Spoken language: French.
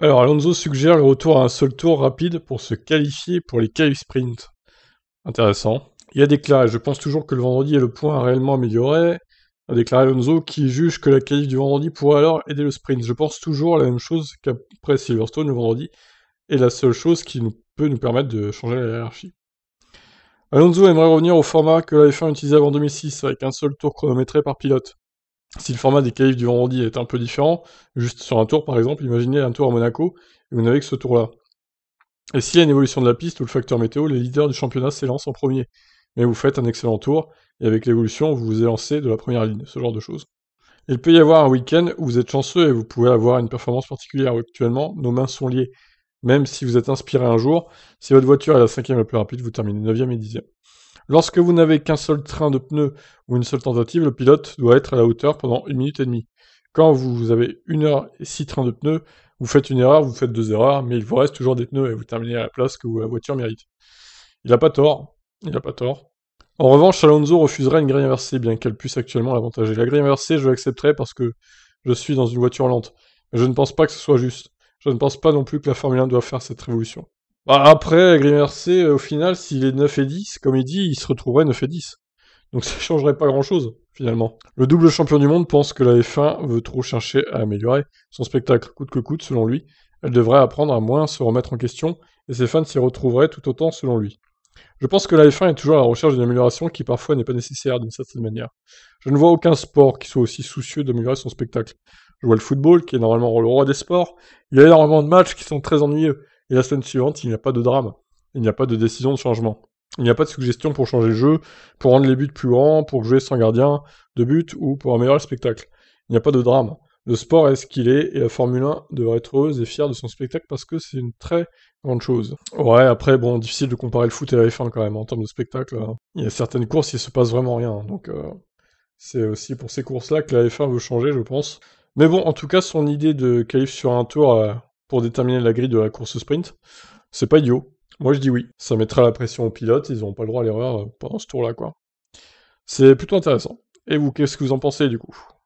Alors Alonso suggère le retour à un seul tour rapide pour se qualifier pour les qualifs sprint. Intéressant. Il a déclaré Je pense toujours que le vendredi est le point à réellement améliorer. A déclaré Alonso qui juge que la qualif du vendredi pourrait alors aider le sprint. Je pense toujours à la même chose qu'après Silverstone le vendredi est la seule chose qui peut nous permettre de changer la hiérarchie. Alonso aimerait revenir au format que la F1 utilisait avant 2006 avec un seul tour chronométré par pilote si le format des qualifs du vendredi est un peu différent, juste sur un tour par exemple, imaginez un tour à Monaco, et vous n'avez que ce tour-là. Et s'il y a une évolution de la piste ou le facteur météo, les leaders du championnat s'élancent en premier. Mais vous faites un excellent tour, et avec l'évolution, vous vous élancez de la première ligne, ce genre de choses. Il peut y avoir un week-end où vous êtes chanceux et vous pouvez avoir une performance particulière. Actuellement, nos mains sont liées. Même si vous êtes inspiré un jour, si votre voiture est la cinquième la plus rapide, vous terminez neuvième et dixième. Lorsque vous n'avez qu'un seul train de pneus ou une seule tentative, le pilote doit être à la hauteur pendant une minute et demie. Quand vous avez une heure et six trains de pneus, vous faites une erreur, vous faites deux erreurs, mais il vous reste toujours des pneus et vous terminez à la place que la voiture mérite. Il n'a pas tort. Il n'a pas tort. En revanche, Alonso refuserait une grille inversée, bien qu'elle puisse actuellement l'avantager. La grille inversée, je l'accepterai parce que je suis dans une voiture lente. je ne pense pas que ce soit juste. Je ne pense pas non plus que la Formule 1 doit faire cette révolution. Bah, après, Grimercy, euh, au final, s'il est 9 et 10, comme il dit, il se retrouverait 9 et 10. Donc ça changerait pas grand-chose, finalement. Le double champion du monde pense que la F1 veut trop chercher à améliorer son spectacle coûte que coûte, selon lui. Elle devrait apprendre à moins se remettre en question, et ses fans s'y retrouveraient tout autant, selon lui. Je pense que la F1 est toujours à la recherche d'une amélioration qui parfois n'est pas nécessaire d'une certaine manière. Je ne vois aucun sport qui soit aussi soucieux d'améliorer son spectacle. Je vois le football, qui est normalement le roi des sports, il y a énormément de matchs qui sont très ennuyeux. Et la semaine suivante, il n'y a pas de drame. Il n'y a pas de décision de changement. Il n'y a pas de suggestion pour changer le jeu, pour rendre les buts plus grands, pour jouer sans gardien de but ou pour améliorer le spectacle. Il n'y a pas de drame. Le sport est ce qu'il est et la Formule 1 devrait être heureuse et fière de son spectacle parce que c'est une très grande chose. Ouais, après, bon, difficile de comparer le foot et la F1 quand même en termes de spectacle. Euh, il y a certaines courses, il se passe vraiment rien. Donc, euh, c'est aussi pour ces courses-là que la F1 veut changer, je pense. Mais bon, en tout cas, son idée de qualif sur un tour euh, pour déterminer la grille de la course au sprint, c'est pas idiot. Moi, je dis oui. Ça mettra la pression aux pilotes, ils n'auront pas le droit à l'erreur euh, pendant ce tour-là, quoi. C'est plutôt intéressant. Et vous, qu'est-ce que vous en pensez, du coup